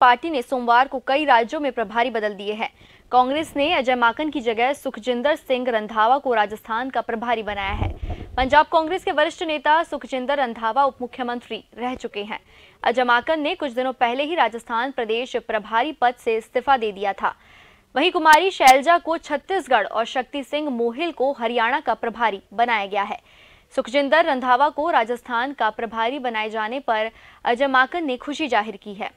party ने सोमवार को कई राज्यों में प्रभारी बदल दिए हैं कांग्रेस ने अजय माकन की जगह सुखजिंदर सिंह रंधावा को राजस्थान का प्रभारी बनाया है पंजाब कांग्रेस के वरिष्ठ नेता सुखजिंदर रंधावा उप मुख्यमंत्री रह चुके हैं अजय माकन ने कुछ दिनों पहले ही राजस्थान प्रदेश प्रभारी पद से इस्तीफा दे दिया था वहीं कुमारी शैलजा को छत्तीसगढ़ और शक्ति सिंह मोहिल को हरियाणा का प्रभारी बनाया गया है सुखजिंदर रंधावा को राजस्थान का प्रभारी बनाए जाने पर अजय माकन ने खुशी जाहिर की है